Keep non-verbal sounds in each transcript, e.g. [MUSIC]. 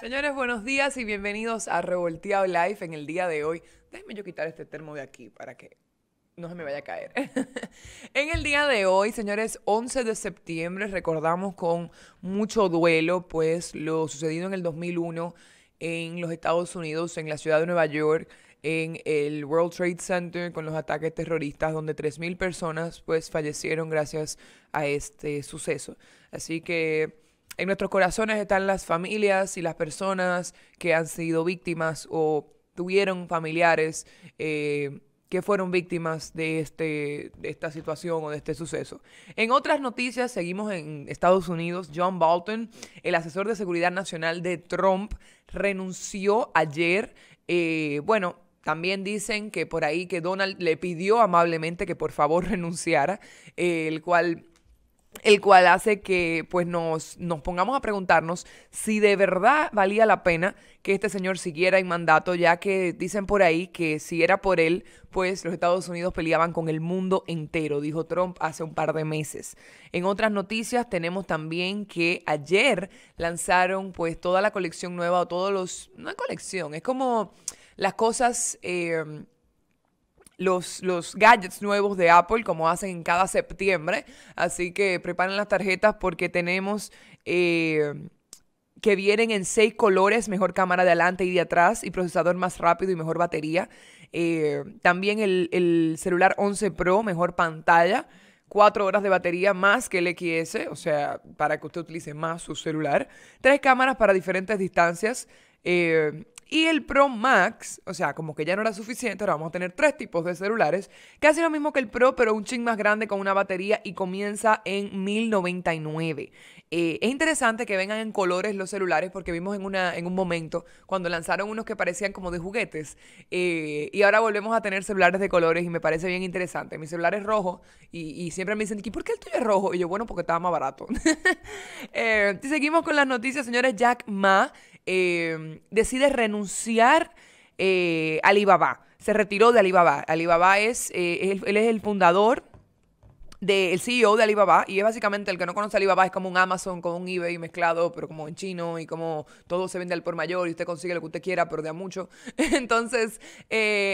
Señores, buenos días y bienvenidos a Revolteado Life. en el día de hoy. Déjenme yo quitar este termo de aquí para que no se me vaya a caer. [LAUGHS] en el día de hoy, señores, 11 de septiembre, recordamos con mucho duelo, pues lo sucedido en el 2001 en los Estados Unidos, en la ciudad de Nueva York, en el World Trade Center con los ataques terroristas, donde 3.000 personas pues fallecieron gracias a este suceso. Así que en nuestros corazones están las familias y las personas que han sido víctimas o tuvieron familiares. Eh, que fueron víctimas de, este, de esta situación o de este suceso. En otras noticias, seguimos en Estados Unidos. John Bolton, el asesor de seguridad nacional de Trump, renunció ayer. Eh, bueno, también dicen que por ahí que Donald le pidió amablemente que por favor [LAUGHS] renunciara, eh, el cual el cual hace que pues nos, nos pongamos a preguntarnos si de verdad valía la pena que este señor siguiera en mandato, ya que dicen por ahí que si era por él, pues los Estados Unidos peleaban con el mundo entero, dijo Trump hace un par de meses. En otras noticias tenemos también que ayer lanzaron pues toda la colección nueva o todos los, no es colección, es como las cosas... Eh, los, gadgets nuevos de Apple, como hacen en cada septiembre. Así que preparen las tarjetas porque tenemos... Eh, que vienen en seis colores, mejor cámara de adelante y de atrás, y procesador más rápido y mejor batería. Eh, también el, celular 11 Pro, mejor pantalla, cuatro horas de batería más que el XS, o sea, para que usted utilice más su celular. Tres cámaras para diferentes distancias. Eh, y el Pro Max, o sea, como que ya no era suficiente, ahora vamos a tener tres tipos de celulares, casi lo mismo que el Pro, pero un ching más grande con una batería y comienza en 1099. Eh, es interesante que vengan en colores los celulares porque vimos en, una, en un momento cuando lanzaron unos que parecían como de juguetes eh, y ahora volvemos a tener celulares de colores y me parece bien interesante. Mi celular es rojo y, siempre me dicen, ¿Y por qué el tuyo es rojo? Y yo, bueno, porque estaba más barato. [LAUGHS] Eh, seguimos con las noticias, señores. Jack Ma eh, decide renunciar eh, a Alibaba. Se retiró de Alibaba. Alibaba es, eh, él, es el fundador el CEO de Alibaba y es básicamente el que no conoce Alibaba es como un Amazon con un eBay mezclado, pero como en chino y como todo se vende al por mayor y usted consigue lo que usted quiera, pero de a mucho. [LAUGHS] Entonces,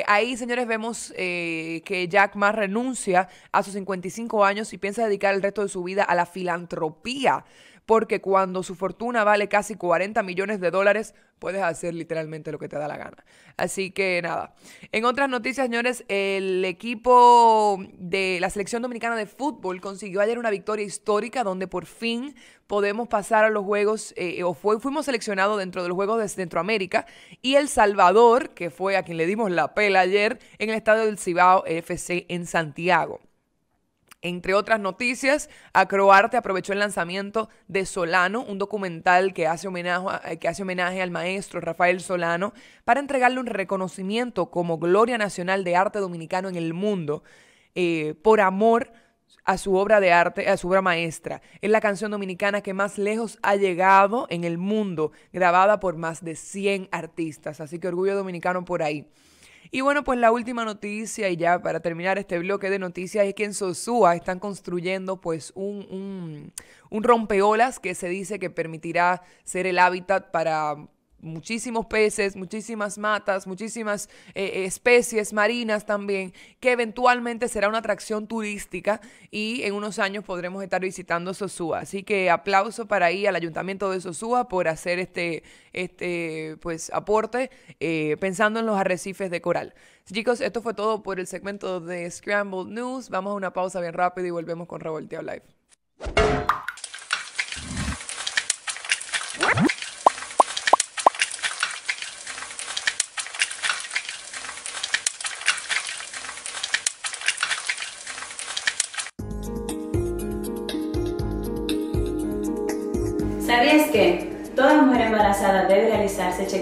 ahí, señores, vemos que Jack Ma renuncia a sus 55 años y piensa dedicar el resto de su vida a la filantropía porque cuando su fortuna vale casi 40 millones de dólares, puedes hacer literalmente lo que te da la gana. Así que nada. En otras noticias, señores, el equipo de la selección dominicana de fútbol consiguió ayer una victoria histórica donde por fin podemos pasar a los juegos, eh, o fuimos seleccionados dentro de los juegos de Centroamérica, y El Salvador, que fue a quien le dimos la pela ayer, en el estadio del Cibao FC en Santiago. Entre otras noticias, Acroarte aprovechó el lanzamiento de Solano, un documental eh, que hace, homenaje, al maestro Rafael Solano, para entregarle un reconocimiento como Gloria Nacional de Arte Dominicano en el mundo, eh, por amor a su obra de arte, a su obra maestra. Es la canción dominicana que más lejos ha llegado en el mundo, grabada por más de 100 artistas. Así que orgullo dominicano por ahí. Y bueno, pues la última noticia, y ya para terminar este bloque de noticias, es que en Sosúa están construyendo pues un, un, un rompeolas que se dice que permitirá ser el hábitat para muchísimos peces, muchísimas matas, muchísimas eh, eh, especies marinas también, que eventualmente será una atracción turística y en unos años podremos estar visitando Sosúa. Así que aplauso para ahí al Ayuntamiento de Sosúa por hacer este, este pues, aporte eh, pensando en los arrecifes de coral. Chicos, esto fue todo por el segmento de Scrambled News. Vamos a una pausa bien rápida y volvemos con Revolteo Live.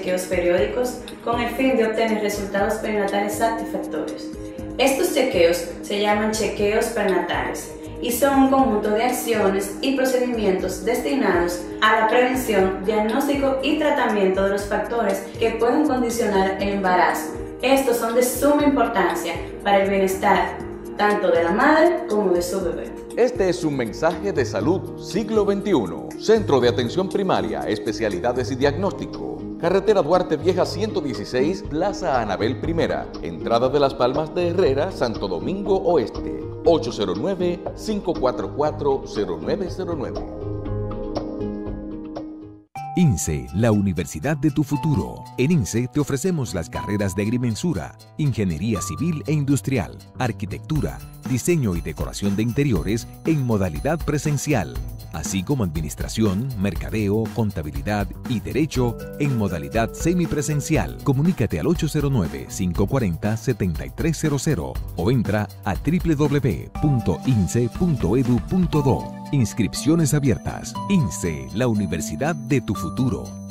chequeos periódicos con el fin de obtener resultados prenatales satisfactorios. Estos chequeos se llaman chequeos prenatales y son un conjunto de acciones y procedimientos destinados a la prevención, diagnóstico y tratamiento de los factores que pueden condicionar el embarazo. Estos son de suma importancia para el bienestar tanto de la madre como de su bebé. Este es un mensaje de salud siglo XXI, Centro de Atención Primaria, Especialidades y Diagnóstico. Carretera Duarte Vieja 116, Plaza Anabel I, entrada de Las Palmas de Herrera, Santo Domingo Oeste, 809-544-0909. INSE, la universidad de tu futuro. En INSE te ofrecemos las carreras de agrimensura, ingeniería civil e industrial, arquitectura, diseño y decoración de interiores en modalidad presencial, así como administración, mercadeo, contabilidad y derecho en modalidad semipresencial. Comunícate al 809-540-7300 o entra a www.ince.edu.do. Inscripciones abiertas. INSE, la universidad de tu futuro.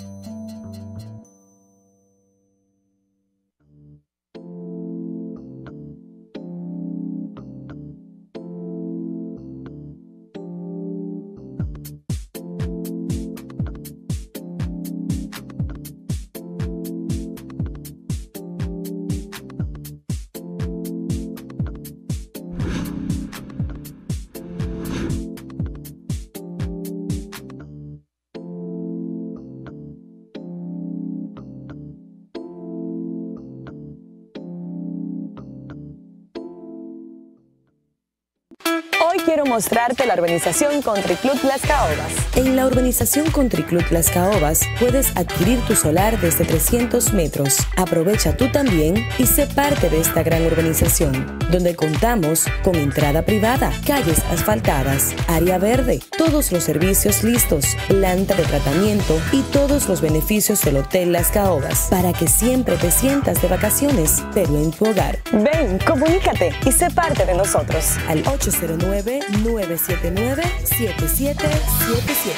mostrarte la organización Country Club Las Caobas. En la organización Country Las Caobas puedes adquirir tu solar desde 300 metros. Aprovecha tú también y sé parte de esta gran organización, donde contamos con entrada privada, calles asfaltadas, área verde, todos los servicios listos, planta de tratamiento y todos los beneficios del Hotel Las Caobas para que siempre te sientas de vacaciones, pero en tu hogar. Ven, comunícate y sé parte de nosotros. Al 809 979-7777.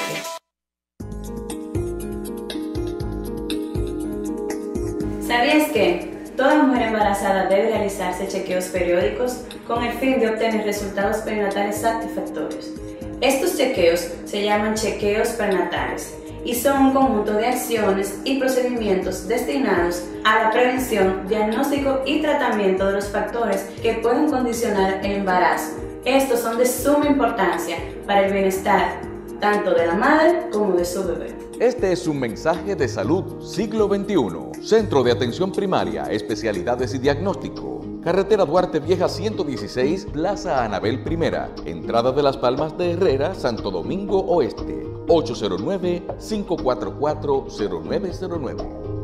¿Sabías que toda mujer embarazada debe realizarse chequeos periódicos con el fin de obtener resultados prenatales satisfactorios? Estos chequeos se llaman chequeos prenatales y son un conjunto de acciones y procedimientos destinados a la prevención, diagnóstico y tratamiento de los factores que pueden condicionar el embarazo estos son de suma importancia para el bienestar tanto de la madre como de su bebé. Este es un mensaje de salud siglo XXI, Centro de Atención Primaria, Especialidades y Diagnóstico. Carretera Duarte Vieja 116, Plaza Anabel I, entrada de Las Palmas de Herrera, Santo Domingo Oeste, 809-544-0909.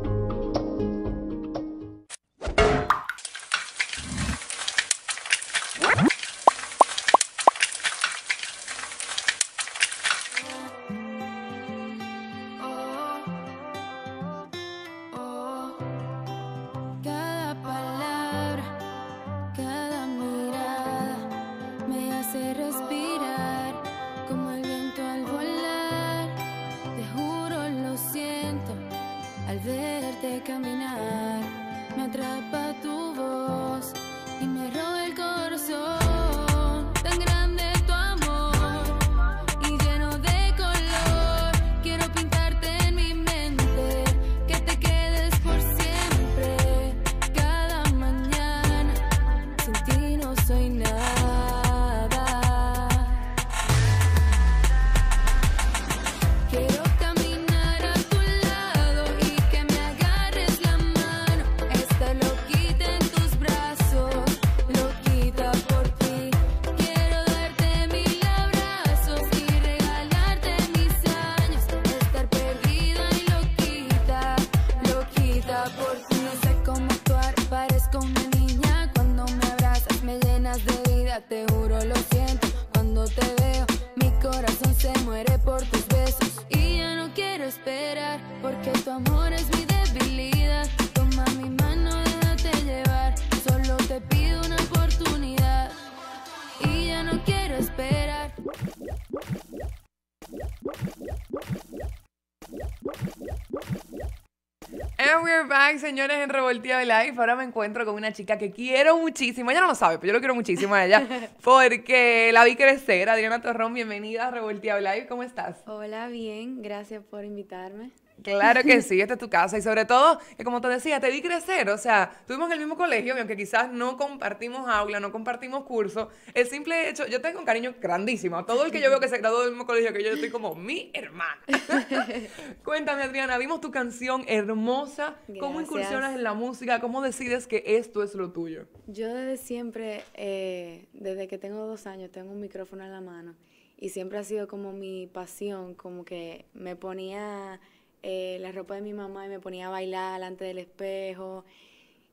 we're back, señores, en de Life. Ahora me encuentro con una chica que quiero muchísimo. Ella no lo sabe, pero yo lo quiero muchísimo a ella [LAUGHS] porque la vi crecer. Adriana Torrón, bienvenida a Revoltía Live. ¿Cómo estás? Hola, bien. Gracias por invitarme. Claro que [LAUGHS] sí, esta es tu casa. Y sobre todo, como te decía, te vi crecer. O sea, tuvimos el mismo colegio, aunque quizás no compartimos aula, no compartimos curso, el simple hecho, yo tengo un cariño grandísimo. Todo el que yo veo que se graduó del mismo colegio que yo, yo estoy como mi hermana. [LAUGHS] Cuéntame, Adriana, vimos tu canción hermosa. ¿Cómo incursionas en la música? ¿Cómo decides que esto es lo tuyo? Yo desde siempre, eh, desde que tengo dos años, tengo un micrófono en la mano. Y siempre ha sido como mi pasión, como que me ponía eh, la ropa de mi mamá y me ponía a bailar delante del espejo.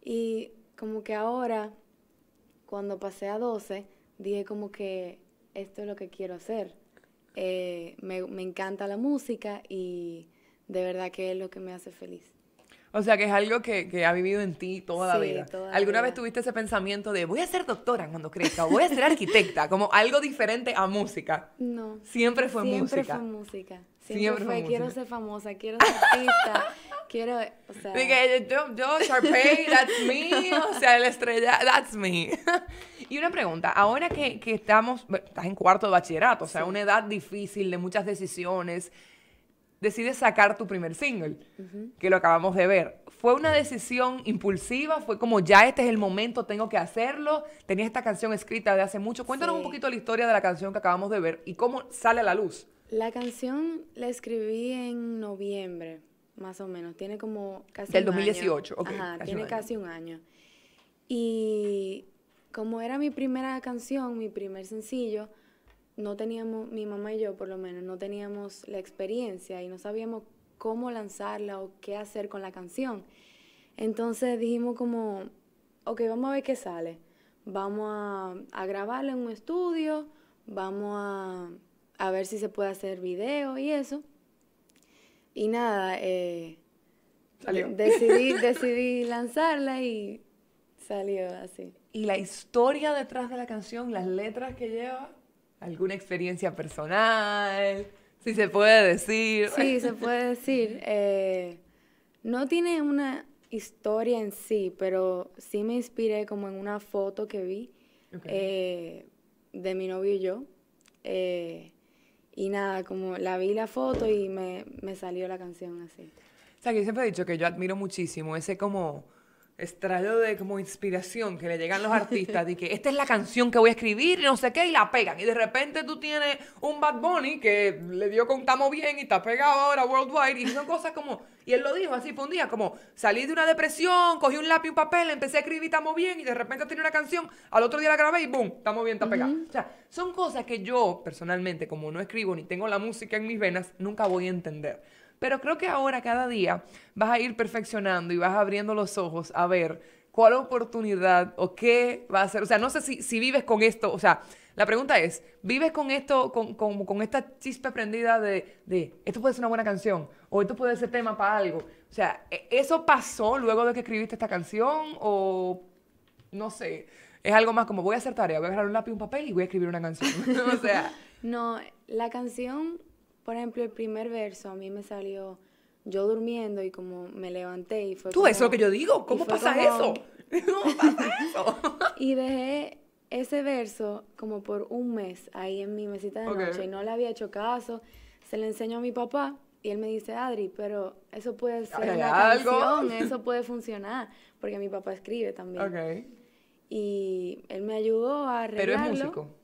Y como que ahora, cuando pasé a 12, dije como que esto es lo que quiero hacer. Eh, me, me encanta la música y de verdad que es lo que me hace feliz. O sea, que es algo que, ha vivido en ti toda la vida. ¿Alguna vez tuviste ese pensamiento de voy a ser doctora cuando crezca o voy a ser arquitecta? Como algo diferente a música. No. Siempre fue siempre música. Fue música. Siempre, fue quiero ser famosa, quiero ser artista, quiero, o sea... yo, yo, that's me, o sea, la estrella, that's me. y una pregunta, ahora que, estamos, estás en cuarto de bachillerato, o sea, una edad difícil de muchas decisiones, decides sacar tu primer single, que lo acabamos de ver. ¿Fue una decisión impulsiva? ¿Fue como ya este es el momento, tengo que hacerlo? Tenías esta canción escrita de hace mucho. Cuéntanos un poquito la historia de la canción que acabamos de ver y cómo sale a la luz. La canción la escribí en noviembre, más o menos. Tiene como casi Del 2018, Ajá, tiene casi un año. Y como era mi primera canción, mi primer sencillo, no teníamos, mi mamá y yo por lo menos, no teníamos la experiencia y no sabíamos cómo lanzarla o qué hacer con la canción. Entonces dijimos como, ok, vamos a ver qué sale. Vamos a, grabarla en un estudio, vamos a, ver si se puede hacer video y eso. Y nada, eh, Decidí, [LAUGHS] decidí lanzarla y salió así. Y la historia detrás de la canción, las letras que lleva, alguna experiencia personal, si se puede decir. Sí, [LAUGHS] se puede decir. Eh, no tiene una historia en sí, pero sí me inspiré como en una foto que vi eh, de mi novio y yo. Eh, y nada, como la vi la foto y me, me salió la canción así. O sea, que siempre he dicho que yo admiro muchísimo ese como estrado de como inspiración que le llegan los artistas y que esta es la canción que voy a escribir y no sé qué y la pegan y de repente tú tienes un Bad Bunny que le dio con Tamo bien y está pegado ahora worldwide y son cosas como y él lo dijo así fue un día como salí de una depresión cogí un lápiz un papel empecé a escribir Tamo bien y de repente tenía una canción al otro día la grabé y boom Tamo bien está pegado. o sea son cosas que yo personalmente como no escribo ni tengo la música en mis venas nunca voy a entender pero creo que ahora cada día vas a ir perfeccionando y vas abriendo los ojos a ver cuál oportunidad o qué va a ser. O sea, no sé si, si vives con esto, o sea, la pregunta es, ¿vives con esto, con, con, esta chispa prendida de, esto puede ser una buena canción o esto puede ser tema para algo? O sea, ¿e, ¿eso pasó luego de que escribiste esta canción o no sé? Es algo más como voy a hacer tarea, voy a agarrar un lápiz, y un papel y voy a escribir una canción. [LAUGHS] o sea... No, la canción por ejemplo, el primer verso a mí me salió yo durmiendo y como me levanté y fue... Tú, eso que yo digo, [LAUGHS] ¿cómo pasa eso? ¿Cómo pasa eso? y dejé ese verso como por un mes ahí en mi mesita de noche y no le había hecho caso, se le enseñó a mi papá y él me dice, Adri, pero eso puede ser una algo. [LAUGHS] eso puede funcionar, porque mi papá escribe también. Okay. Y él me ayudó a arreglarlo. Pero es músico.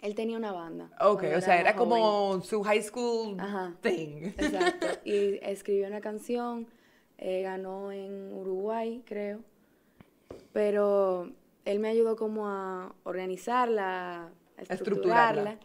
Él tenía una banda. Ok, o sea, era como su high school thing. Exacto. [LAUGHS] Y escribió una canción, eh, ganó en Uruguay, creo. Pero él me ayudó como a organizarla, a estructurarla.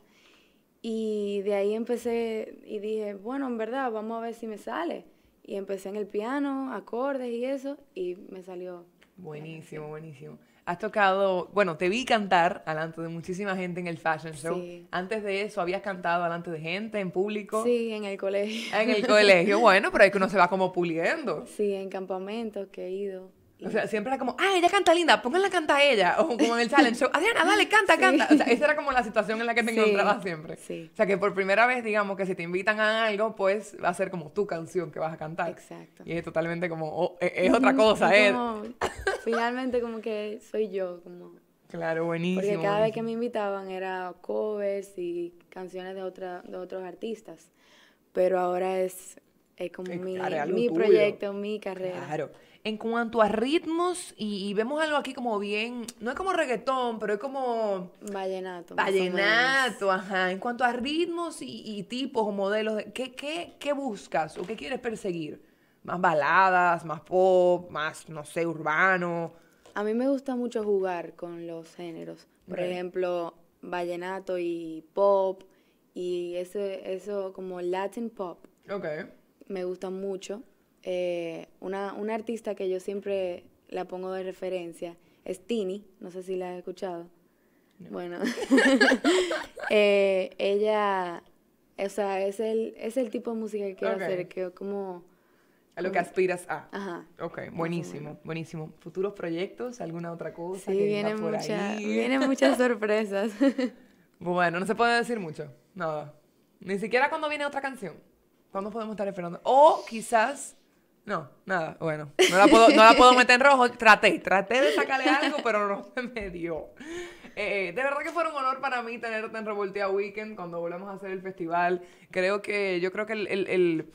Y de ahí empecé y dije, bueno, en verdad, vamos a ver si me sale. Y empecé en el piano, acordes y eso, y me salió. Buenísimo, buenísimo has tocado, bueno, te vi cantar alante de muchísima gente en el fashion show. Sí. Antes de eso, ¿habías cantado alante de gente, en público? Sí, en el colegio. En el colegio, [LAUGHS] bueno, pero hay que uno se va como puliendo. Sí, en campamentos que he ido. O sea, siempre era como, ah, ella canta linda, pónganla a canta a ella. O como en el challenge show, Adriana, [LAUGHS] dale, canta, canta. O sea, esa era como la situación en la que te encontraba siempre. O sea, que por primera vez, digamos, que si te invitan a algo, pues va a ser como tu canción que vas a cantar. Exacto. Y es totalmente como, oh, e-, es, otra cosa, es. finalmente, como que soy yo, como. Claro, buenísimo. Porque cada vez que me invitaban era covers y canciones de, otra, de otros artistas. Pero ahora es, como mi, mi proyecto, mi carrera. Claro. En cuanto a ritmos, y, vemos algo aquí como bien, no es como reggaetón, pero es como... Vallenato. Vallenato, ajá. En cuanto a ritmos y, tipos o modelos, ¿qué, ¿qué, qué, buscas o qué quieres perseguir? ¿Más baladas, más pop, más, no sé, urbano? A mí me gusta mucho jugar con los géneros. Por ejemplo, vallenato y pop y ese, eso como Latin pop. Ok. Me gusta mucho. Eh, una, una, artista que yo siempre la pongo de referencia es Tini, no sé si la has escuchado. Bueno, [LAUGHS] eh, ella, o sea, es el, es el tipo de música que quiero hacer, que como... A lo que aspiras a. Ajá. Ok, buenísimo, buenísimo. ¿Futuros proyectos? ¿Alguna otra cosa? Sí, que vienen, muchas [LAUGHS] sorpresas. bueno, no se puede decir mucho, nada. Ni siquiera cuando viene otra canción. ¿Cuándo podemos estar esperando? O quizás no, nada, bueno. No la puedo, no la puedo meter en rojo. Traté, traté de sacarle algo, pero no se me dio. Eh, de verdad que fue un honor para mí tenerte en Revoltea Weekend cuando volvamos a hacer el festival. Creo que, yo creo que el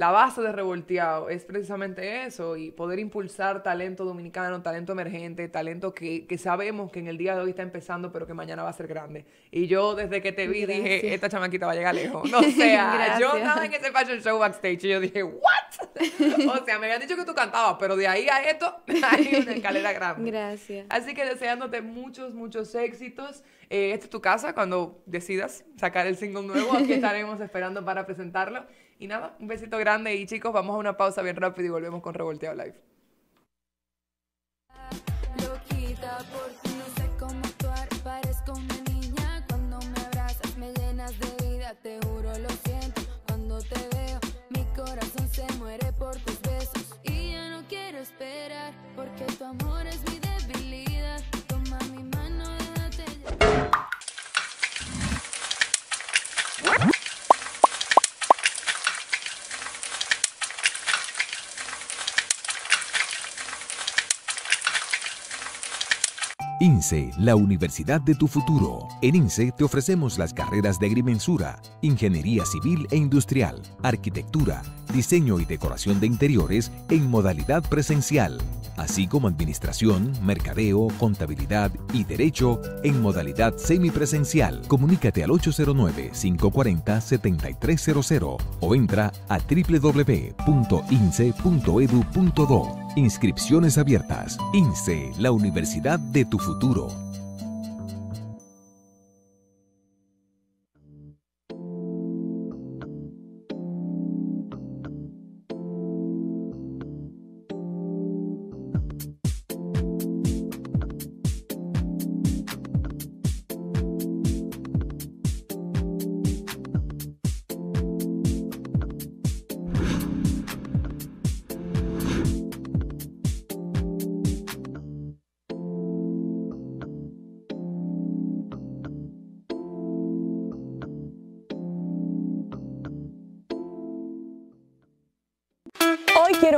la base de Revolteado es precisamente eso y poder impulsar talento dominicano, talento emergente, talento que, que, sabemos que en el día de hoy está empezando, pero que mañana va a ser grande. Y yo desde que te vi dije, esta chamaquita va a llegar lejos. No [LAUGHS] sea, yo estaba en ese fashion show backstage y yo dije, ¿what? o sea, me habían dicho que tú cantabas, pero de ahí a esto [LAUGHS] hay una escalera grande. Gracias. Así que deseándote muchos, muchos éxitos. Eh, esta es tu casa cuando decidas sacar el single nuevo. Aquí [LAUGHS] estaremos esperando para presentarlo. Y nada, un besito grande y chicos, vamos a una pausa bien rápido y volvemos con Revolteado Live. Loquita por si no sé cómo actuar, parezco una niña. Cuando me abrazas, me llenas de vida, te juro, lo siento. Cuando te veo, mi corazón se muere por tus besos. Y ya no quiero esperar, porque tu amor es mi la universidad de tu futuro. En INSE te ofrecemos las carreras de agrimensura, ingeniería civil e industrial, arquitectura, diseño y decoración de interiores en modalidad presencial, así como administración, mercadeo, contabilidad y derecho en modalidad semipresencial. Comunícate al 809-540-7300 o entra a www.ince.edu.do. Inscripciones abiertas. INSEE, la universidad de tu futuro.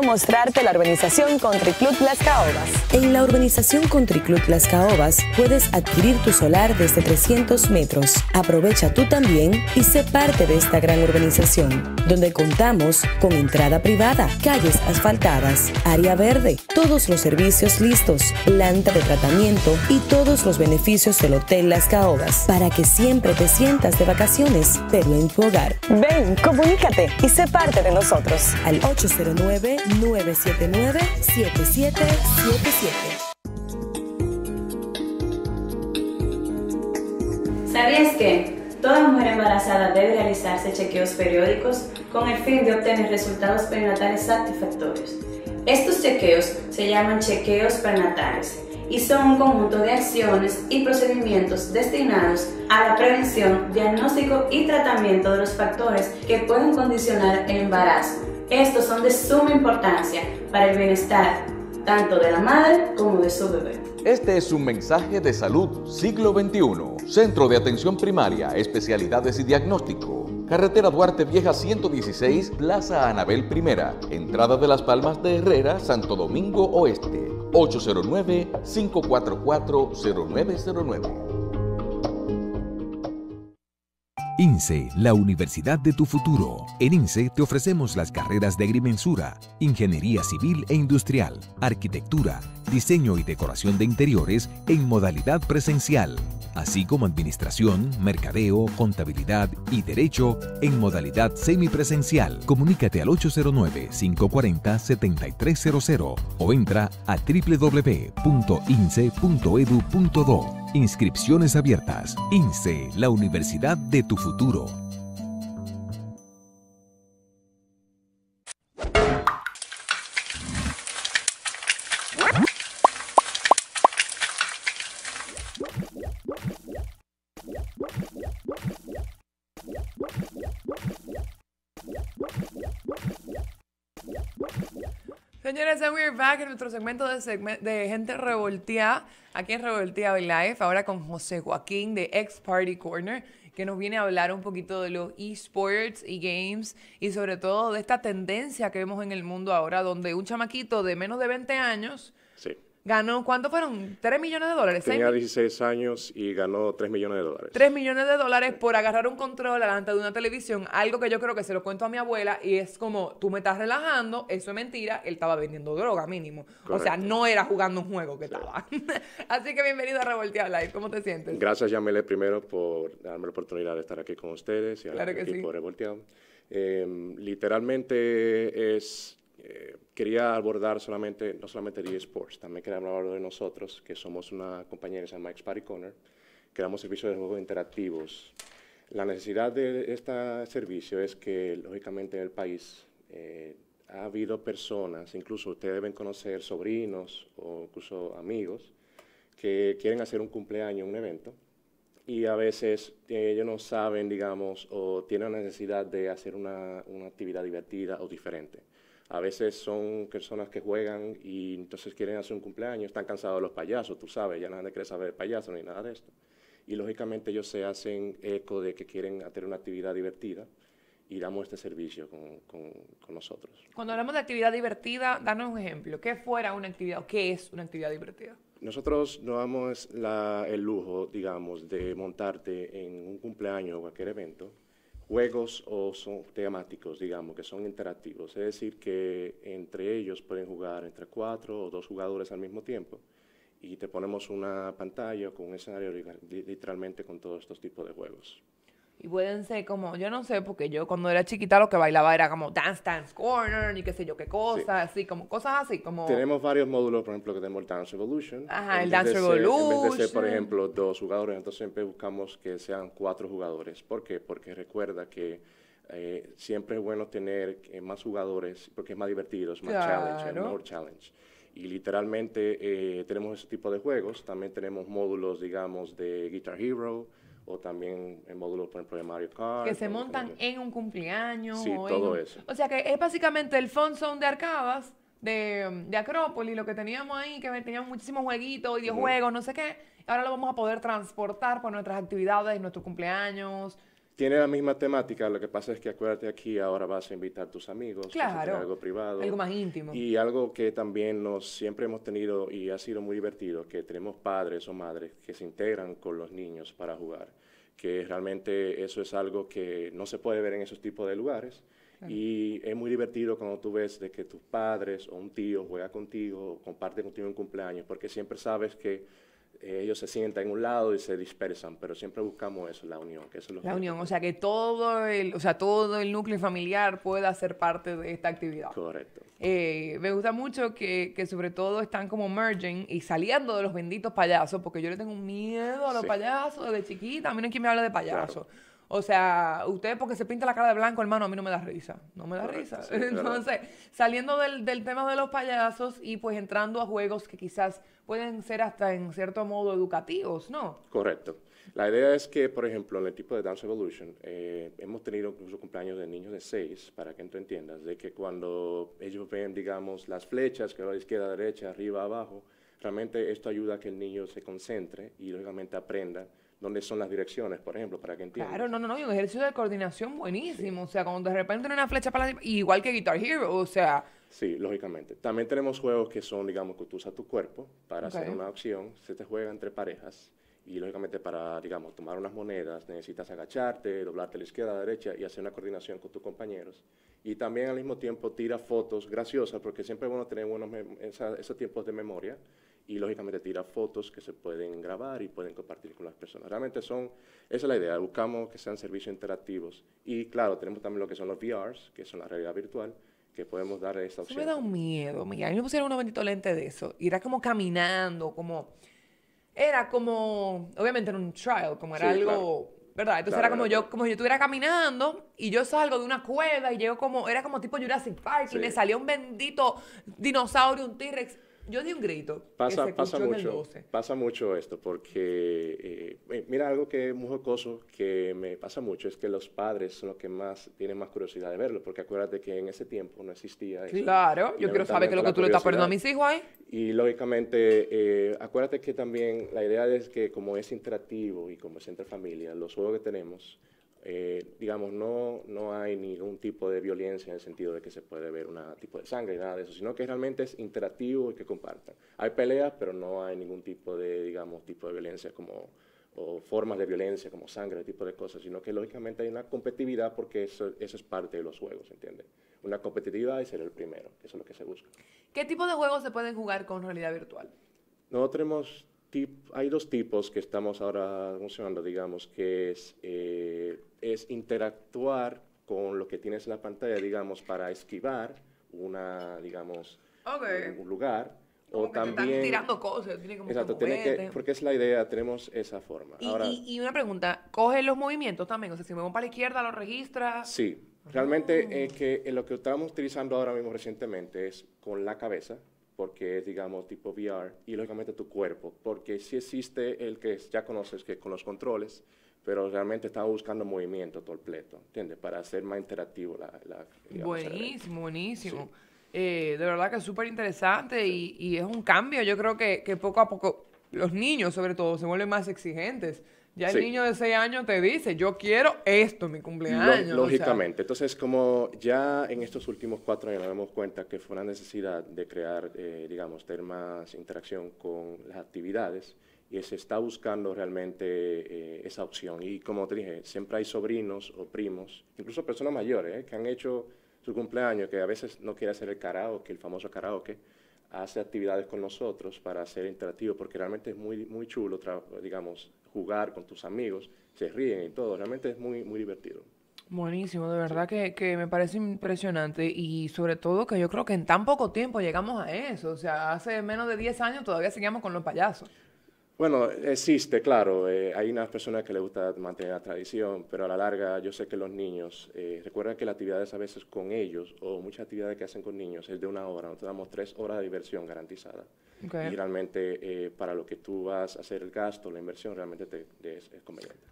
mostrarte la urbanización Country Club Las Caobas. En la urbanización Country Club Las Caobas puedes adquirir tu solar desde 300 metros Aprovecha tú también y sé parte de esta gran urbanización, donde contamos con entrada privada, calles asfaltadas, área verde, todos los servicios listos, planta de tratamiento y todos los beneficios del Hotel Las Caobas para que siempre te sientas de vacaciones, pero en tu hogar. Ven, comunícate y sé parte de nosotros. Al 809-979-7777. toda mujer embarazada debe realizarse chequeos periódicos con el fin de obtener resultados prenatales satisfactorios. Estos chequeos se llaman chequeos prenatales y son un conjunto de acciones y procedimientos destinados a la prevención, diagnóstico y tratamiento de los factores que pueden condicionar el embarazo. Estos son de suma importancia para el bienestar tanto de la madre como de su bebé. Este es un mensaje de salud siglo XXI Centro de Atención Primaria, Especialidades y Diagnóstico. Carretera Duarte Vieja 116, Plaza Anabel I, entrada de Las Palmas de Herrera, Santo Domingo Oeste, 809-544-0909. INSE, la universidad de tu futuro. En INSE te ofrecemos las carreras de agrimensura, ingeniería civil e industrial, arquitectura, diseño y decoración de interiores en modalidad presencial, así como administración, mercadeo, contabilidad y derecho en modalidad semipresencial. Comunícate al 809-540-7300 o entra a www.ince.edu.do. Inscripciones abiertas. INCE, la universidad de tu futuro. Señores, we're back en nuestro segmento de, de gente revolteada aquí en Revoltea Live, ahora con José Joaquín de Ex Party Corner, que nos viene a hablar un poquito de los esports y games y sobre todo de esta tendencia que vemos en el mundo ahora, donde un chamaquito de menos de 20 años Ganó, ¿cuánto fueron? tres millones de dólares? Tenía 16 años y ganó 3 millones de dólares. 3 millones de dólares por agarrar un control delante de una televisión, algo que yo creo que se lo cuento a mi abuela y es como, tú me estás relajando, eso es mentira, él estaba vendiendo droga mínimo. O sea, no era jugando un juego que estaba. [LAUGHS] Así que bienvenido a Revoltear Live, ¿cómo te sientes? Gracias, Yamele, primero por darme la oportunidad de estar aquí con ustedes y al claro equipo sí. Em, literalmente es eh, quería abordar solamente, no solamente de eSports, también quería hablar de nosotros, que somos una compañía que se llama Party Corner, que damos servicios de juegos interactivos. La necesidad de este servicio es que, lógicamente, en el país eh, ha habido personas, incluso ustedes deben conocer sobrinos o incluso amigos, que quieren hacer un cumpleaños, un evento, y a veces eh, ellos no saben, digamos, o tienen la necesidad de hacer una actividad divertida o diferente. A veces son personas que juegan y entonces quieren hacer un cumpleaños, están cansados los payasos, tú sabes, ya nadie quiere saber de payasos ni nada de esto. Y lógicamente ellos se hacen eco de que quieren hacer una actividad divertida y damos este servicio con, con, nosotros. Cuando hablamos de actividad divertida, danos un ejemplo. ¿Qué fuera una actividad o qué es una actividad divertida? Nosotros no damos el lujo, digamos, de montarte en un cumpleaños o cualquier evento juegos o son temáticos, digamos, que son interactivos. Es decir, que entre ellos pueden jugar entre cuatro o dos jugadores al mismo tiempo. Y te ponemos una pantalla con un escenario literalmente con todos estos tipos de juegos. Y pueden ser como, yo no sé, porque yo cuando era chiquita lo que bailaba era como Dance Dance Corner, y qué sé yo qué cosas, así, como cosas así, como... Tenemos varios módulos, por ejemplo, que tenemos el Dance Revolution. Ajá, el Dance Revolution. en vez de ser, por ejemplo, dos jugadores, entonces siempre buscamos que sean cuatro jugadores. ¿Por qué? Porque recuerda que eh, siempre es bueno tener eh, más jugadores, porque es más divertido, es más challenge, es challenge. Y literalmente eh, tenemos ese tipo de juegos. También tenemos módulos, digamos, de Guitar Hero, o también en módulos, por ejemplo, de Mario Kart. Que se montan en un cumpleaños. Sí, o todo eso. O sea que es básicamente el fun zone de Arcadas, de, Acrópolis, lo que teníamos ahí, que teníamos muchísimos jueguitos, videojuegos, no sé qué. Ahora lo vamos a poder transportar por nuestras actividades, nuestros cumpleaños, tiene la misma temática, lo que pasa es que acuérdate aquí, ahora vas a invitar a tus amigos, claro, algo privado. Algo más íntimo. Y algo que también nos siempre hemos tenido y ha sido muy divertido, que tenemos padres o madres que se integran con los niños para jugar, que realmente eso es algo que no se puede ver en esos tipos de lugares. Y es muy divertido cuando tú ves de que tus padres o un tío juega contigo, comparte contigo un cumpleaños, porque siempre sabes que eh, ellos se sientan en un lado y se dispersan, pero siempre buscamos eso, la unión. Que es lo la unión, o sea, que todo el, o sea, todo el núcleo familiar pueda ser parte de esta actividad. Correcto. Eh, me gusta mucho que, que, sobre todo están como merging y saliendo de los benditos payasos, porque yo le tengo miedo a los payasos de chiquita, a mí no es quien me habla de payasos. O sea, usted porque se pinta la cara de blanco, hermano, a mí no me da risa. No me da risa. Entonces, saliendo del, tema de los payasos y pues entrando a juegos que quizás pueden ser hasta en cierto modo educativos, ¿no? Correcto. La idea es que, por ejemplo, en el tipo de Dance Evolution, eh, hemos tenido incluso cumpleaños de niños de seis, para que tú entiendas, de que cuando ellos ven, digamos, las flechas, que va a la izquierda, derecha, arriba, abajo, realmente esto ayuda a que el niño se concentre y, lógicamente, aprenda dónde son las direcciones, por ejemplo, para que entiendan. Claro, no, no, no, y un ejercicio de coordinación buenísimo. O sea, cuando de repente una flecha para la... Igual que Guitar Hero, o sea... Sí, lógicamente. También tenemos juegos que son, digamos, que tú usas tu cuerpo para hacer una acción. Se te juega entre parejas y lógicamente para, digamos, tomar unas monedas necesitas agacharte, doblarte la izquierda, a la derecha y hacer una coordinación con tus compañeros. Y también al mismo tiempo tira fotos graciosas porque siempre es bueno tener buenos esos tiempos de memoria y lógicamente tira fotos que se pueden grabar y pueden compartir con las personas. Realmente son, esa es la idea, buscamos que sean servicios interactivos y claro, tenemos también lo que son los VRs, que son la realidad virtual, que podemos dar esa opción. me da un miedo, mira, a mí me pusieron una bendito lente de eso y era como caminando, como, era como, obviamente era un trial, como era algo... ¿verdad? Entonces era como yo, como si yo estuviera caminando y yo salgo de una cueva y llego como, era como tipo Jurassic Park y me salió un bendito dinosaurio, un T-Rex yo di un grito. Pasa, mucho. Pasa mucho esto, porque eh, eh, mira, algo que es muy jocoso, que me pasa mucho, es que los padres son los que más tienen más curiosidad de verlo, porque acuérdate que en ese tiempo no existía. Claro, yo quiero saber qué es lo que tú le estás poniendo a mis hijos ahí. Y lógicamente, eh, acuérdate que también la idea es que como es interactivo y como es entre familia, los juegos que tenemos eh, digamos, no, no hay ningún tipo de violencia en el sentido de que se puede ver un tipo de sangre, y nada de eso, sino que realmente es interactivo y que compartan. Hay peleas, pero no hay ningún tipo de, digamos, tipo de violencia como, o formas de violencia como sangre, tipo de cosas, sino que lógicamente hay una competitividad porque eso, eso es parte de los juegos, ¿entiendes? Una competitividad y ser el primero, eso es lo que se busca. ¿Qué tipo de juegos se pueden jugar con realidad virtual? Nosotros hay dos tipos que estamos ahora funcionando, digamos, que es, eh, es interactuar con lo que tienes en la pantalla, digamos, para esquivar una, digamos, eh, un lugar. o también, están tirando cosas, tiene como Exacto, tiene porque es la idea, tenemos esa forma. Y, una pregunta, ¿coge los movimientos también? O sea, si me voy para la izquierda, ¿lo registra? Sí, realmente eh, que, lo que estamos utilizando ahora mismo recientemente es con la cabeza, porque es, digamos, tipo VR, y lógicamente tu cuerpo, porque sí existe el que ya conoces, que con los controles, pero realmente está buscando movimiento todo el pleto, ¿entiendes? Para hacer más interactivo la... buenísimo, buenísimo. Eh, de verdad que es súper interesante y, es un cambio. Yo creo que, que poco a poco los niños, sobre todo, se vuelven más exigentes ya el niño de 6 años te dice, yo quiero esto en mi cumpleaños. lógicamente. Entonces, como ya en estos últimos cuatro años nos damos cuenta que fue una necesidad de crear, eh, digamos, tener más interacción con las actividades y se está buscando realmente eh, esa opción. Y como te dije, siempre hay sobrinos o primos, incluso personas mayores, eh, que han hecho su cumpleaños, que a veces no quiere hacer el karaoke, el famoso karaoke, hace actividades con nosotros para ser interactivo, porque realmente es muy, muy chulo, digamos, jugar con tus amigos, se ríen y todo. Realmente es muy, muy divertido. Buenísimo, de verdad que, que, me parece impresionante y sobre todo que yo creo que en tan poco tiempo llegamos a eso. O sea, hace menos de 10 años todavía seguíamos con los payasos. Bueno, existe, claro. Eh, hay unas personas que le gusta mantener la tradición, pero a la larga yo sé que los niños, eh, que las actividades a veces con ellos o muchas actividades que hacen con niños es de una hora. Nosotros damos tres horas de diversión garantizada. Y realmente eh, para lo que tú vas a hacer el gasto, la inversión, realmente es, conveniente.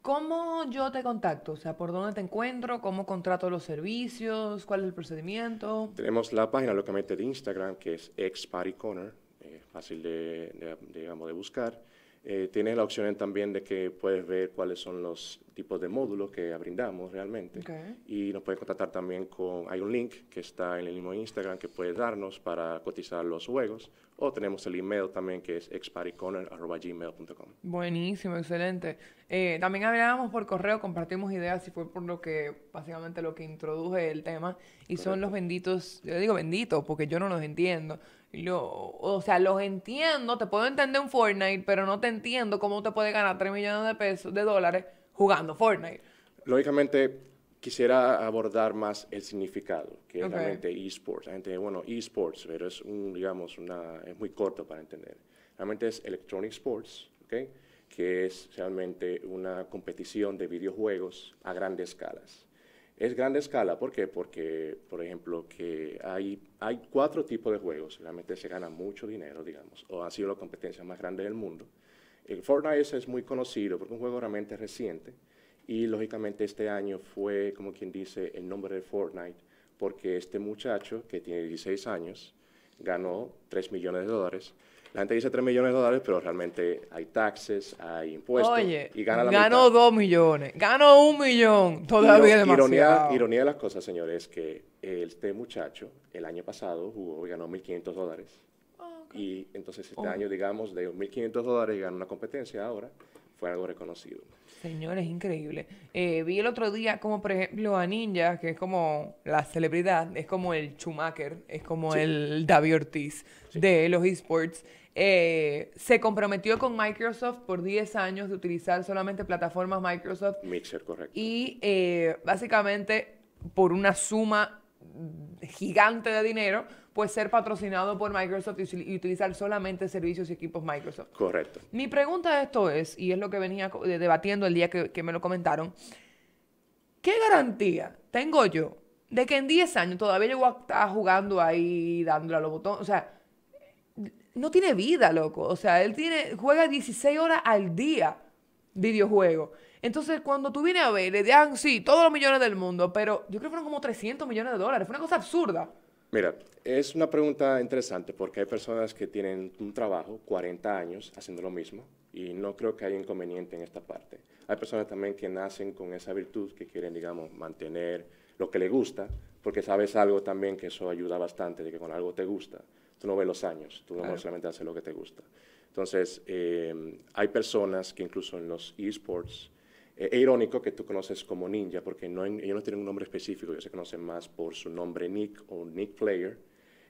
¿Cómo yo te contacto? O sea, ¿por dónde te encuentro? ¿Cómo contrato los servicios? ¿Cuál es el procedimiento? Tenemos la página localmente de Instagram que es expartycorner fácil de, digamos, de buscar. Eh, tiene la opción también de que puedes ver cuáles son los tipos de módulos que brindamos realmente. Y nos puedes contactar también con, hay un link que está en el mismo Instagram que puedes darnos para cotizar los juegos. O tenemos el email también que es expariconner.com. Buenísimo, excelente. Eh, también hablábamos por correo, compartimos ideas y fue por lo que, básicamente lo que introduje el tema. Y son los benditos, yo digo benditos porque yo no los entiendo, o sea, los entiendo, te puedo entender un Fortnite, pero no te entiendo cómo te puede ganar 3 millones de pesos, de dólares, jugando Fortnite. Lógicamente, quisiera abordar más el significado, que es realmente esports. bueno, esports, pero es un, digamos, una, es muy corto para entender. Realmente es Electronic Sports, que es realmente una competición de videojuegos a grandes escalas. Es grande escala, ¿por qué? Porque, por ejemplo, que hay, hay cuatro tipos de juegos, realmente se gana mucho dinero, digamos, o ha sido la competencia más grande del mundo. El Fortnite es muy conocido porque es un juego realmente reciente y lógicamente este año fue, como quien dice, el nombre de Fortnite porque este muchacho que tiene 16 años ganó 3 millones de dólares la gente dice 3 millones de dólares, pero realmente hay taxes, hay impuestos. Oye, y gana ganó 2 millones, ganó 1 millón, todavía demasiado. Ironía, ironía de las cosas, señores, es que este muchacho el año pasado jugó y ganó 1.500 dólares. Ah, y entonces este oh. año, digamos, de 1.500 dólares y ganó una competencia ahora, fue algo reconocido. Señores, increíble. Eh, vi el otro día como, por ejemplo, a Ninja, que es como la celebridad, es como el Schumacher, es como el David Ortiz de los esports. Eh, se comprometió con Microsoft por 10 años de utilizar solamente plataformas Microsoft. Mixer, correcto. Y eh, básicamente por una suma gigante de dinero, pues ser patrocinado por Microsoft y, utilizar solamente servicios y equipos Microsoft. Correcto. Mi pregunta de esto es, y es lo que venía debatiendo el día que, me lo comentaron, ¿qué garantía tengo yo de que en 10 años todavía yo voy a estar jugando ahí, dándole a los botones? O sea, no tiene vida, loco. O sea, él tiene, juega 16 horas al día videojuego. Entonces, cuando tú vienes a ver, le dan, sí, todos los millones del mundo, pero yo creo que fueron como 300 millones de dólares. Fue una cosa absurda. Mira, es una pregunta interesante porque hay personas que tienen un trabajo, 40 años, haciendo lo mismo, y no creo que haya inconveniente en esta parte. Hay personas también que nacen con esa virtud, que quieren, digamos, mantener lo que les gusta, porque sabes algo también que eso ayuda bastante, de que con algo te gusta tú no ves los años, tú solamente haces lo que te gusta. Entonces, eh, hay personas que incluso en los esports, eh, es irónico que tú conoces como ninja, porque no, ellos no tienen un nombre específico, ellos se conocen más por su nombre Nick o Nick Player,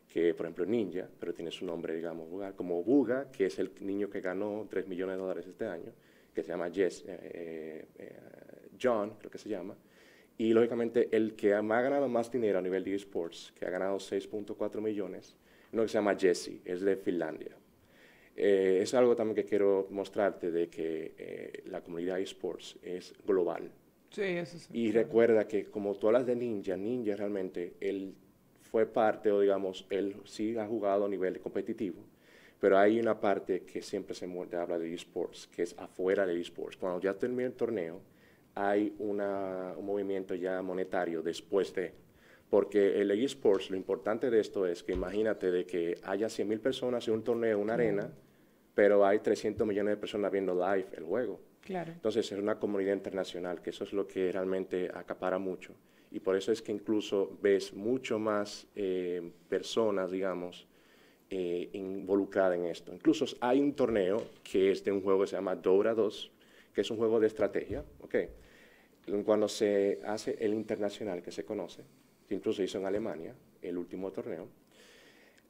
que por ejemplo ninja, pero tiene su nombre, digamos, como Buga, que es el niño que ganó 3 millones de dólares este año, que se llama Jess, eh, John, creo que se llama. Y lógicamente el que ha, ha ganado más dinero a nivel de esports, que ha ganado 6.4 millones, uno que se llama Jesse, es de Finlandia. Eh, es algo también que quiero mostrarte de que eh, la comunidad esports es global. Sí, eso sí. Y recuerda que como todas las de Ninja, Ninja realmente él fue parte o digamos, él sí ha jugado a nivel competitivo, pero hay una parte que siempre se muerde, habla de esports, que es afuera de esports. Cuando ya termina el torneo, hay un movimiento ya monetario después de porque el eSports, lo importante de esto es que imagínate de que haya 100.000 personas en un torneo, en una arena, pero hay 300 millones de personas viendo live el juego. Claro. Entonces es una comunidad internacional, que eso es lo que realmente acapara mucho. Y por eso es que incluso ves mucho más eh, personas, digamos, eh, involucradas en esto. Incluso hay un torneo que es de un juego que se llama Dora 2, que es un juego de estrategia, okay, Cuando se hace el internacional que se conoce, que incluso hizo en Alemania, el último torneo.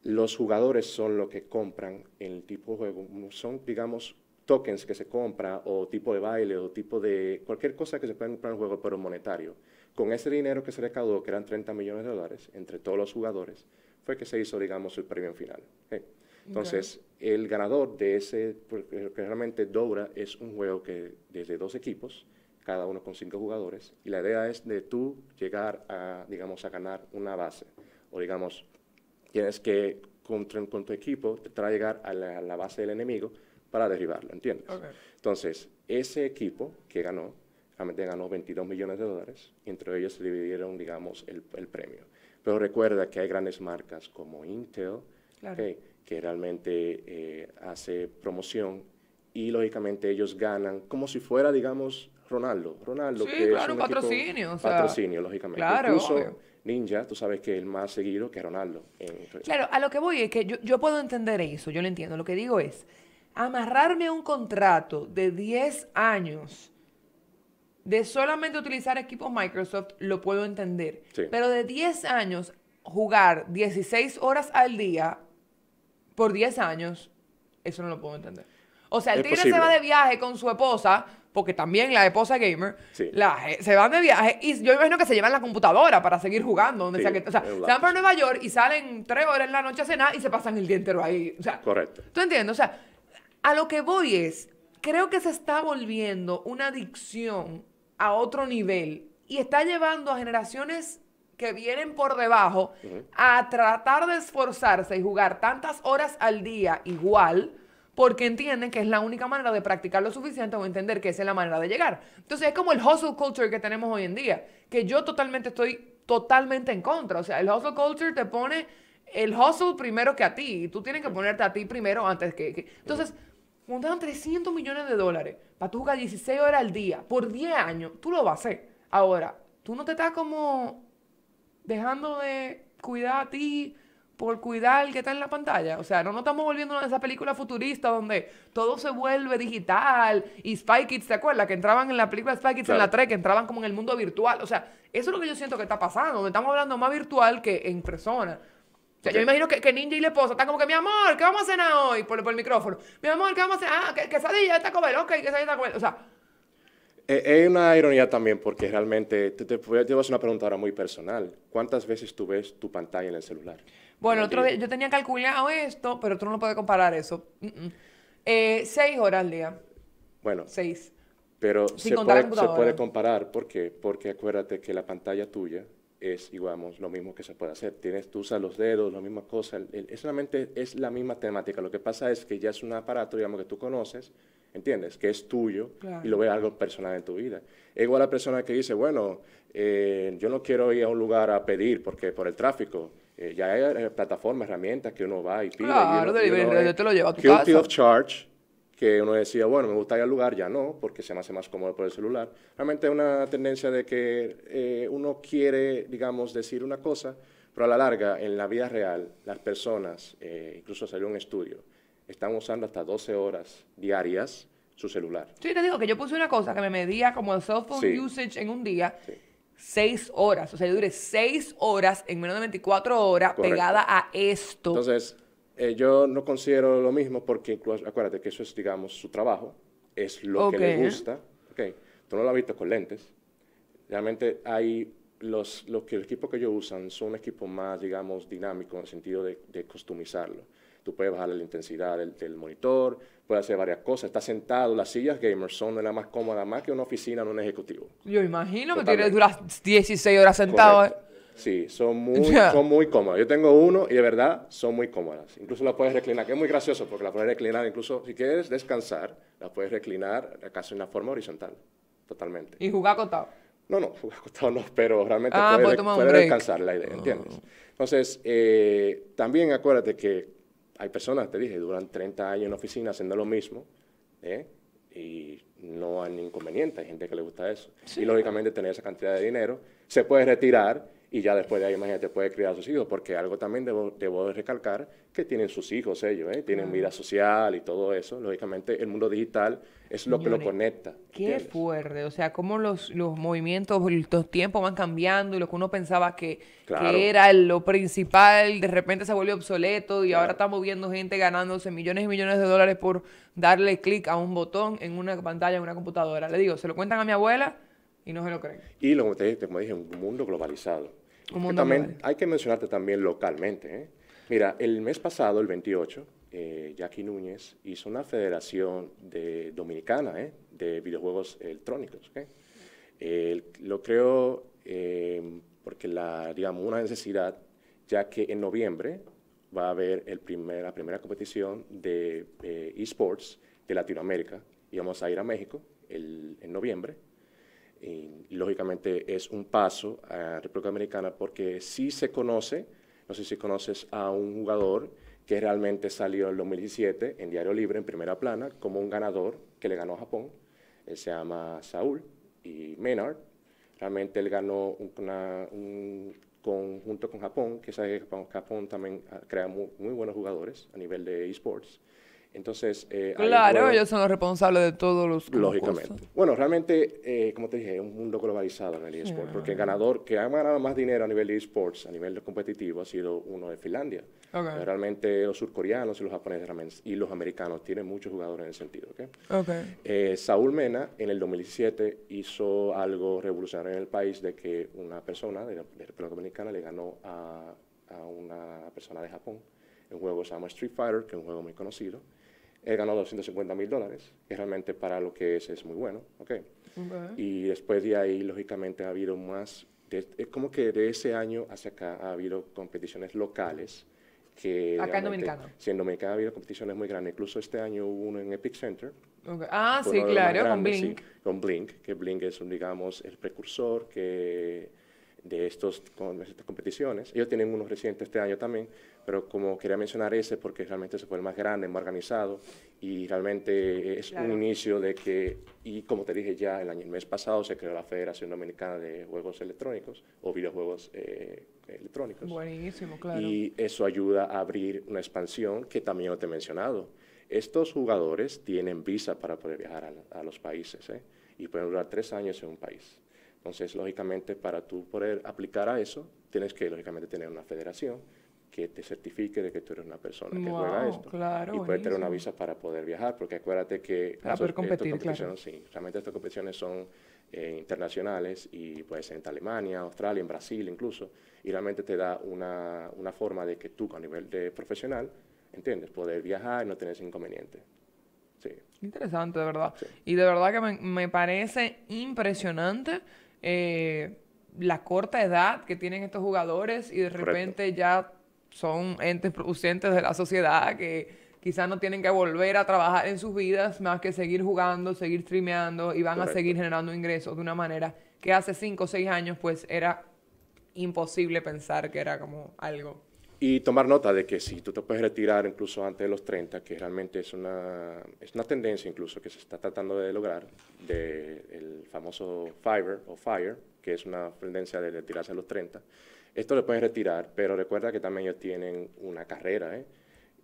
Los jugadores son los que compran el tipo de juego, son, digamos, tokens que se compra o tipo de baile o tipo de cualquier cosa que se pueda comprar en el juego, pero monetario. Con ese dinero que se recaudó, que eran 30 millones de dólares, entre todos los jugadores, fue que se hizo, digamos, el premio final. Entonces, el ganador de ese, porque realmente Dobra es un juego que desde dos equipos, cada uno con cinco jugadores, y la idea es de tú llegar a, digamos, a ganar una base, o digamos, tienes que con, tu equipo te trae llegar a la, a la, base del enemigo para derribarlo, ¿entiendes? Entonces, ese equipo que ganó, realmente ganó 22 millones de dólares, entre ellos se dividieron, digamos, el, premio. Pero recuerda que hay grandes marcas como Intel, que realmente eh, hace promoción y lógicamente ellos ganan como si fuera, digamos, Ronaldo, Ronaldo. que claro, es un patrocinio. o sea, patrocinio, lógicamente. Claro, Incluso Ninja, tú sabes que es el más seguido que Ronaldo. Claro, a lo que voy es que yo, puedo entender eso, yo lo entiendo. Lo que digo es, amarrarme a un contrato de 10 años de solamente utilizar equipos Microsoft, lo puedo entender. Pero de 10 años, jugar 16 horas al día por 10 años, eso no lo puedo entender. O sea, el tigre se va de viaje con su esposa porque también la esposa gamer, eh, se van de viaje y yo imagino que se llevan la computadora para seguir jugando. Donde que, o sea, se van para Nueva York y salen tres horas en la noche a cenar y se pasan el día entero ahí. O sea, Correcto. ¿Tú entiendes? O sea, a lo que voy es, creo que se está volviendo una adicción a otro nivel y está llevando a generaciones que vienen por debajo a tratar de esforzarse y jugar tantas horas al día igual porque entienden que es la única manera de practicar lo suficiente o entender que esa es la manera de llegar. Entonces es como el hustle culture que tenemos hoy en día, que yo totalmente estoy totalmente en contra. O sea, el hustle culture te pone el hustle primero que a ti y tú tienes que ponerte a ti primero antes que... Entonces, juntaron 300 millones de dólares para tú jugar 16 horas al día por 10 años, tú lo vas a hacer. Ahora, tú no te estás como dejando de cuidar a ti, por cuidar el que está en la pantalla. O sea, no nos estamos volviendo a esa película futurista donde todo se vuelve digital y Spike Kids, ¿te acuerdas? Que entraban en la película Spy Kids en la 3, que entraban como en el mundo virtual. O sea, eso es lo que yo siento que está pasando, donde estamos hablando más virtual que en persona. O sea, yo yo imagino que, que, Ninja y la esposa están como que, mi amor, ¿qué vamos a cenar hoy? Por, por el micrófono. Mi amor, ¿qué vamos a cenar? Ah, que, quesadilla está comer, ok, quesadilla está comer. O sea... Eh, es una ironía también porque realmente, te, te voy a hacer una pregunta ahora muy personal. ¿Cuántas veces tú ves tu pantalla en el celular? Bueno, otro día yo tenía calculado esto, pero tú no puedes comparar eso. Eh, seis horas al día. Bueno. Seis. Pero se, puede, comparar. ¿Por qué? Porque acuérdate que la pantalla tuya es, digamos, lo mismo que se puede hacer. Tienes, tú usas los dedos, la misma cosa. es solamente es la misma temática. Lo que pasa es que ya es un aparato, digamos, que tú conoces, ¿entiendes? Que es tuyo y lo ve algo personal en tu vida. Es igual a la persona que dice, bueno, eh, yo no quiero ir a un lugar a pedir porque por el tráfico. Eh, ya hay eh, plataformas, herramientas que uno va y pide. Claro, te lo lleva a tu guilty casa. of charge, que uno decía, bueno, me gusta ir al lugar, ya no, porque se me hace más cómodo por el celular. Realmente es una tendencia de que eh, uno quiere, digamos, decir una cosa, pero a la larga, en la vida real, las personas, incluso salió un estudio, están usando hasta 12 horas diarias su celular. Sí, te digo que yo puse una cosa que me medía como el cell usage en un día. Sí seis horas. O sea, yo duré seis horas en menos de 24 horas pegada a esto. Entonces, eh, yo no considero lo mismo porque incluso, acuérdate que eso es, digamos, su trabajo, es lo que le gusta. Okay. Tú no lo has visto con lentes. Realmente hay los, los, que, el equipo que ellos usan son un equipo más, digamos, dinámico en el sentido de, de customizarlo. Tú puedes bajar la intensidad del monitor, puede hacer varias cosas. Está sentado, las sillas gamers son de la más cómoda, más que una oficina en un ejecutivo. Yo imagino me que duras 16 horas sentado. Sí, son muy, [LAUGHS] son muy cómodas. Yo tengo uno y de verdad son muy cómodas. Incluso las puedes reclinar, que es muy gracioso porque las puedes reclinar, incluso si quieres descansar, la puedes reclinar acaso en una forma horizontal. Totalmente. ¿Y jugar acostado? No, no, [LAUGHS] jugar acostado no, pero realmente ah, puedes, descansar la idea, ¿entiendes? Oh. Entonces, eh, también acuérdate que hay personas, te dije, duran 30 años en oficina haciendo lo mismo ¿eh? y no hay inconveniente, hay gente que le gusta eso. Y lógicamente tener esa cantidad de dinero, se puede retirar y ya después de ahí, imagínate, puede criar a sus hijos, porque algo también debo, recalcar, que tienen sus hijos ellos, ¿eh? tienen vida social y todo eso, lógicamente el mundo digital es lo que lo conecta. Qué fuerte, o sea, cómo los, movimientos, los tiempos van cambiando y lo que uno pensaba que, era lo principal, de repente se vuelve obsoleto y ahora estamos viendo gente ganándose millones y millones de dólares por darle clic a un botón en una pantalla, en una computadora. Le digo, se lo cuentan a mi abuela, y no se lo creen. Y lo, como, te, dije, un mundo globalizado. también, hay que mencionarte también localmente. ¿eh? Mira, el mes pasado, el 28, eh, Jackie Núñez hizo una federación de, dominicana ¿eh? de videojuegos electrónicos. lo creo em, porque la, digamos, una necesidad, ya que en noviembre va a haber el primer, la primera competición de eh, esports de Latinoamérica y vamos a ir a México el, en noviembre y, lógicamente es un paso a República Americana porque si se conoce, no sé si conoces a un jugador que realmente salió en 2017 en Diario Libre, en primera plana, como un ganador que le ganó a Japón. Él se llama Saúl y Maynard. Realmente él ganó un conjunto con Japón, que sabe que Japón, también ah, crea muy buenos jugadores a nivel de esports. Entonces, eh, claro, ellos son los responsables de todos los Lógicamente. Bueno, realmente, eh, como te dije, es un mundo globalizado en el eSports, porque el ganador que ha ganado más dinero a nivel de eSports, a nivel competitivo, ha sido uno de Finlandia. Eh, realmente los surcoreanos y los japoneses y los americanos tienen muchos jugadores en ese sentido. ¿okay? Saúl Mena, en el 2017, hizo algo revolucionario en el país de que una persona de, la, República Dominicana le ganó a, una persona de Japón en juego se llama Street Fighter, que es un juego muy conocido. Él ganó 250 mil dólares, que realmente para lo que es es muy bueno. Okay. Y después de ahí, lógicamente, ha habido más, es como que de ese año hacia acá ha habido competiciones locales. Que acá en Dominicana. Sí, en Dominicana ha habido competiciones muy grandes. Incluso este año hubo uno en Epic Center. Ah, sí, claro, con Blink. con Blink, que Blink es, digamos, el precursor que de estos, con, estas competiciones. Ellos tienen unos recientes este año también, pero como quería mencionar ese porque realmente se fue el más grande, más organizado y realmente es un inicio de que, y como te dije ya el, año, el mes pasado se creó la Federación Dominicana de Juegos Electrónicos o Videojuegos eh, Electrónicos. Buenísimo, claro. Y eso ayuda a abrir una expansión que también te he mencionado. Estos jugadores tienen visa para poder viajar a, los países ¿eh? y pueden durar tres años en un país. Entonces, lógicamente, para tú poder aplicar a eso, tienes que, lógicamente, tener una federación que te certifique de que tú eres una persona que juega esto. Claro, y puedes tener una visa para poder viajar, porque acuérdate que Para competir, sí, realmente estas competiciones son eh, internacionales y ser en Alemania, Australia, en Brasil incluso, y realmente te da una, una forma de que tú a nivel de profesional, ¿entiendes? Poder viajar y no tener inconveniente Sí. Interesante, de verdad. Y de verdad que me, me parece impresionante. Eh, la corta edad que tienen estos jugadores y de repente ya son entes producentes de la sociedad que quizás no tienen que volver a trabajar en sus vidas más que seguir jugando, seguir streameando y van a seguir generando ingresos de una manera que hace 5 o 6 años pues era imposible pensar que era como algo. Y tomar nota de que si tú te puedes retirar incluso antes de los 30, que realmente es una, es una tendencia incluso que se está tratando de lograr, del famoso Fiverr o Fire, que es una tendencia de retirarse a los 30, esto lo pueden retirar, pero recuerda que también ellos tienen una carrera. ¿eh?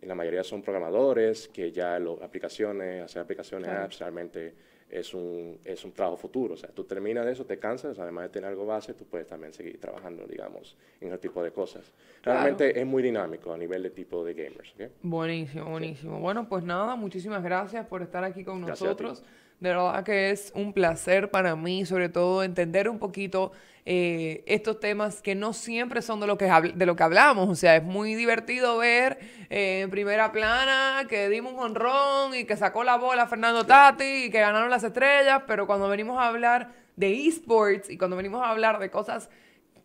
La mayoría son programadores, que ya las aplicaciones, hacer aplicaciones, apps, realmente es un, es un trabajo futuro. O sea, tú terminas de eso, te cansas, además de tener algo base, tú puedes también seguir trabajando, digamos, en ese tipo de cosas. Realmente es muy dinámico a nivel de tipo de gamers. Buenísimo, buenísimo. Bueno, pues nada, muchísimas gracias por estar aquí con gracias nosotros. De verdad que es un placer para mí, sobre todo, entender un poquito eh, estos temas que no siempre son de lo que, de lo que hablamos. O sea, es muy divertido ver eh, en primera plana que dimos un honrón y que sacó la bola Fernando Tati y que ganaron las estrellas, pero cuando venimos a hablar de esports y cuando venimos a hablar de cosas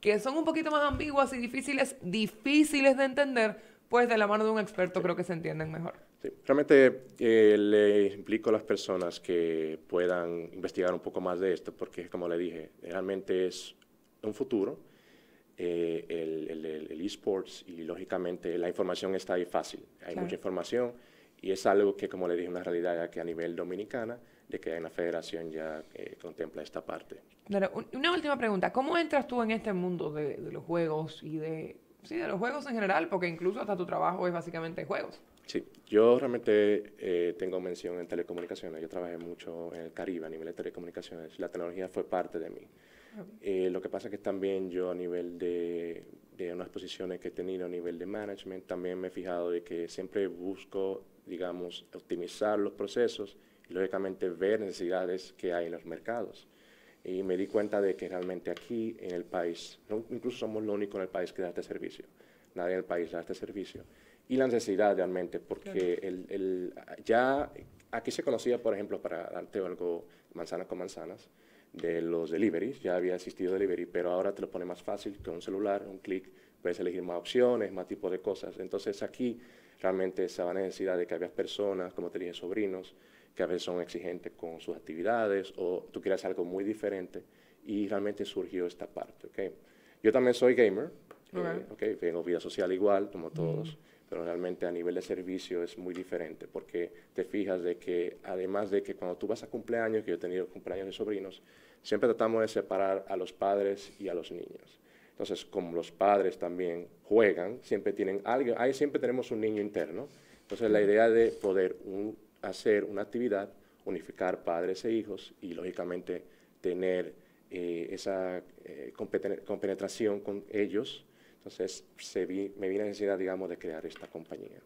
que son un poquito más ambiguas y difíciles, difíciles de entender, pues de la mano de un experto creo que se entienden mejor. Sí, realmente eh, le implico a las personas que puedan investigar un poco más de esto, porque como le dije, realmente es un futuro, eh, el esports, el, y lógicamente la información está ahí fácil, hay mucha información, y es algo que, como le dije, una realidad que a nivel dominicana, de que hay una federación ya eh, contempla esta parte. una última pregunta, ¿cómo entras tú en este mundo de, de los juegos y de, sí, de los juegos en general? Porque incluso hasta tu trabajo es básicamente juegos. Sí, yo realmente eh, tengo mención en telecomunicaciones. Yo trabajé mucho en el Caribe a nivel de telecomunicaciones. La tecnología fue parte de mí. Eh, lo que pasa es que también yo a nivel de, de, unas posiciones que he tenido a nivel de management, también me he fijado de que siempre busco, digamos, optimizar los procesos y lógicamente ver necesidades que hay en los mercados. Y me di cuenta de que realmente aquí en el país, incluso somos lo único en el país que da este servicio. Nadie en el país da este servicio y la necesidad realmente, porque el, el, ya aquí se conocía, por ejemplo, para darte algo, manzanas con manzanas, de los deliveries, ya había existido delivery, pero ahora te lo pone más fácil con un celular, un clic, puedes elegir más opciones, más tipos de cosas. Entonces aquí realmente esa necesidad de que había personas, como te dije, sobrinos, que a veces son exigentes con sus actividades o tú quieres algo muy diferente y realmente surgió esta parte, okay Yo también soy gamer, okay. Eh, tengo vida social igual como todos. Mm pero realmente a nivel de servicio es muy diferente, porque te fijas de que además de que cuando tú vas a cumpleaños, que yo he tenido cumpleaños de sobrinos, siempre tratamos de separar a los padres y a los niños. Entonces, como los padres también juegan, siempre tienen algo, ahí siempre tenemos un niño interno. Entonces, la idea de poder hacer una actividad, unificar padres e hijos y lógicamente tener eh, esa eh, compenetración con ellos entonces se vi, me vi la necesidad, digamos, de crear esta compañía.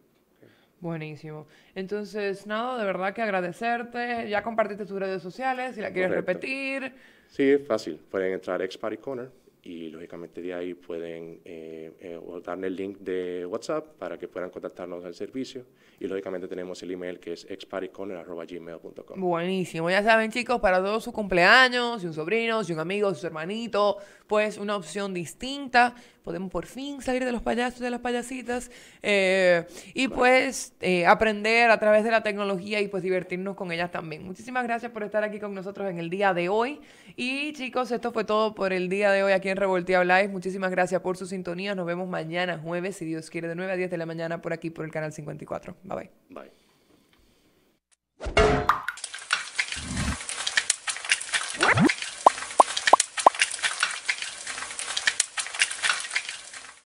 Buenísimo. Entonces, nada, de verdad que agradecerte. Ya compartiste tus redes sociales, si la quieres repetir. Sí, fácil. Pueden entrar a Exparty Corner y lógicamente de ahí pueden eh, eh darle el link de WhatsApp para que puedan contactarnos al servicio y lógicamente tenemos el email que es expartycorner.gmail.com Buenísimo, ya saben chicos, para todos sus cumpleaños, si un sobrino, si un amigo, su hermanito, pues una opción distinta, podemos por fin salir de los payasos, de las payasitas eh, y pues eh, aprender a través de la tecnología y pues divertirnos con ellas también. Muchísimas gracias por estar aquí con nosotros en el día de hoy y chicos, esto fue todo por el día de hoy aquí en Revolteado Live. Muchísimas gracias por su sintonía. Nos vemos mañana jueves, si Dios quiere, de 9 a 10 de la mañana por aquí por el canal 54. Bye bye. Bye.